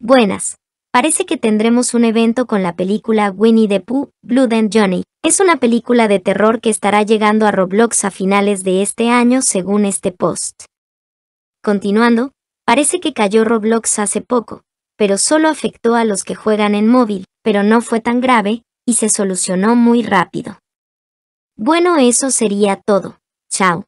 Buenas. Parece que tendremos un evento con la película Winnie the Pooh, Blood and Johnny. Es una película de terror que estará llegando a Roblox a finales de este año según este post. Continuando, parece que cayó Roblox hace poco, pero solo afectó a los que juegan en móvil, pero no fue tan grave, y se solucionó muy rápido. Bueno, eso sería todo. Chao.